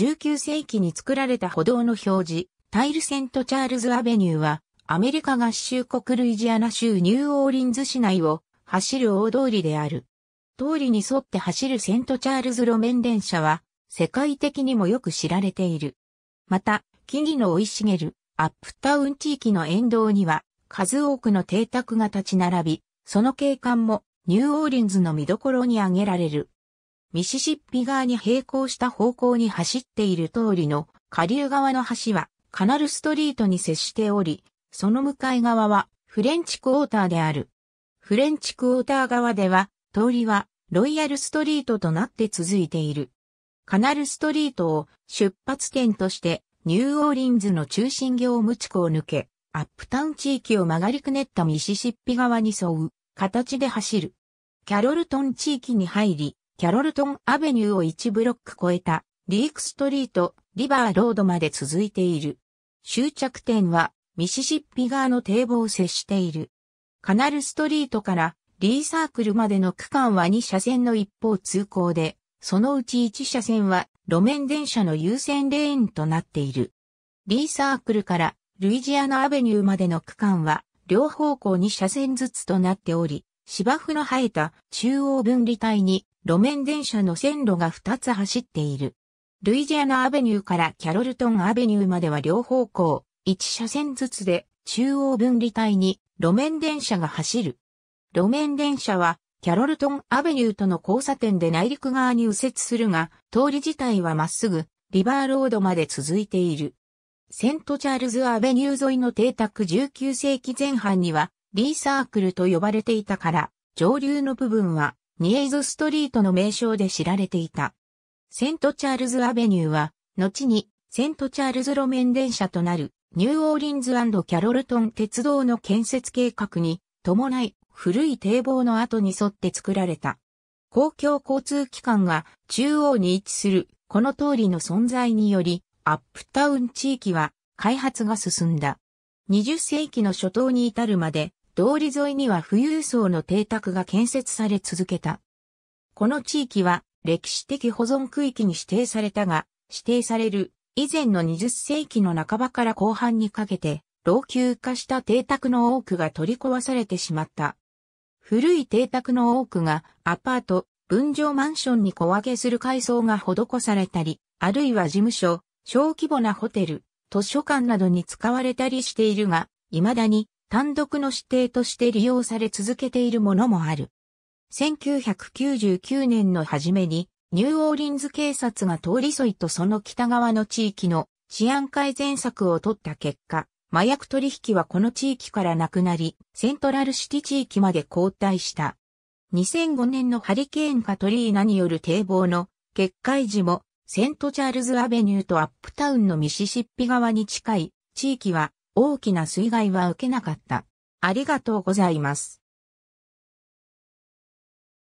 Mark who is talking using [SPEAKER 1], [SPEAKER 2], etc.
[SPEAKER 1] 19世紀に作られた歩道の表示、タイルセントチャールズアベニューは、アメリカ合衆国ルイジアナ州ニューオーリンズ市内を走る大通りである。通りに沿って走るセントチャールズ路面電車は、世界的にもよく知られている。また、木々の生い茂るアップタウン地域の沿道には、数多くの邸宅が立ち並び、その景観もニューオーリンズの見どころに挙げられる。ミシシッピ側に並行した方向に走っている通りの下流側の橋はカナルストリートに接しており、その向かい側はフレンチクォーターである。フレンチクォーター側では通りはロイヤルストリートとなって続いている。カナルストリートを出発点としてニューオーリンズの中心業務地区を抜け、アップタウン地域を曲がりくねったミシシッピ側に沿う形で走る。キャロルトン地域に入り、キャロルトンアベニューを1ブロック超えた、リークストリート、リバーロードまで続いている。終着点は、ミシシッピ川の堤防を接している。カナルストリートからリーサークルまでの区間は2車線の一方通行で、そのうち1車線は路面電車の優先レーンとなっている。リーサークルからルイジアナアベニューまでの区間は両方向2車線ずつとなっており、芝生の生えた中央分離帯に路面電車の線路が2つ走っている。ルイジアナアベニューからキャロルトンアベニューまでは両方向、1車線ずつで中央分離帯に路面電車が走る。路面電車はキャロルトンアベニューとの交差点で内陸側に右折するが、通り自体はまっすぐリバーロードまで続いている。セントチャールズアベニュー沿いの邸宅19世紀前半にはリーサークルと呼ばれていたから、上流の部分はニエイズストリートの名称で知られていた。セントチャールズアベニューは、後にセントチャールズ路面電車となるニューオーリンズキャロルトン鉄道の建設計画に伴い古い堤防の跡に沿って作られた。公共交通機関が中央に位置するこの通りの存在によりアップタウン地域は開発が進んだ。20世紀の初頭に至るまで通り沿いには富裕層の邸宅が建設され続けた。この地域は歴史的保存区域に指定されたが、指定される以前の20世紀の半ばから後半にかけて、老朽化した邸宅の多くが取り壊されてしまった。古い邸宅の多くがアパート、分譲マンションに小分けする改装が施されたり、あるいは事務所、小規模なホテル、図書館などに使われたりしているが、未だに単独の指定として利用され続けているものもある。1999年の初めに、ニューオーリンズ警察が通り沿いとその北側の地域の治安改善策を取った結果、麻薬取引はこの地域からなくなり、セントラルシティ地域まで後退した。2005年のハリケーンカトリーナによる堤防の決壊時も、セントチャールズアベニューとアップタウンのミシシッピ側に近い地域は大きな水害は受けなかった。ありがとうございます。